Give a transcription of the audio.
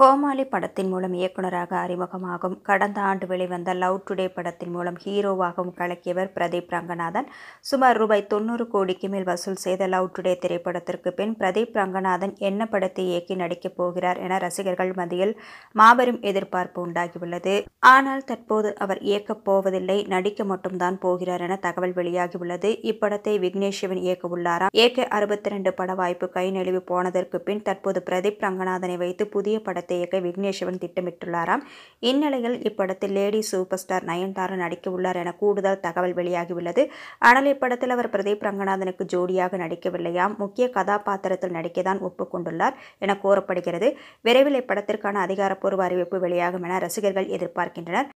கோமாளி படத்தின் மூலம் இயக்குநராக அறிமுகமாகும் கடந்த ஆண்டு வெளிவந்த லவ் டுடே படத்தின் மூலம் ஹீரோவாகவும் கலக்கியவர் பிரதீப் ரங்கநாதன் சுமார் ரூபாய் தொண்ணூறு கோடிக்கு மேல் வசூல் செய்த லவ் டுடே திரைப்படத்திற்கு பின் பிரதீப் ரங்கநாதன் என்ன படத்தை இயக்கி நடிக்கப் போகிறார் என ரசிகர்கள் மத்தியில் மாபெரும் எதிர்பார்ப்பு உண்டாகியுள்ளது ஆனால் தற்போது அவர் இயக்கப் போவதில்லை நடிக்க மட்டும்தான் போகிறார் என தகவல் வெளியாகியுள்ளது இப்படத்தை விக்னேஷ் சிவன் இயக்க ஏகே அறுபத்தி ரெண்டு பட வாய்ப்பு கை நெழிவு போனதற்கு பின் தற்போது பிரதீப் ரங்கநாதனை வைத்து புதிய படத்தை படத்தை இயக்க விக்னேஷ்வன் திட்டமிட்டுள்ளாராம் இந்நிலையில் இப்படத்தில் லேடி சூப்பர் ஸ்டார் நயன்தாரா நடிக்க உள்ளார் என கூடுதல் தகவல் வெளியாகியுள்ளது ஆனால் இப்படத்தில் அவர் பிரதீப் ரங்கநாதனுக்கு ஜோடியாக நடிக்கவில்லையாம் முக்கிய கதாபாத்திரத்தில் நடிக்கதான் ஒப்புக்கொண்டுள்ளார் என கூறப்படுகிறது விரைவில் இப்படத்திற்கான அதிகாரப்பூர்வ அறிவிப்பு வெளியாகும் என ரசிகர்கள் எதிர்பார்க்கின்றனர்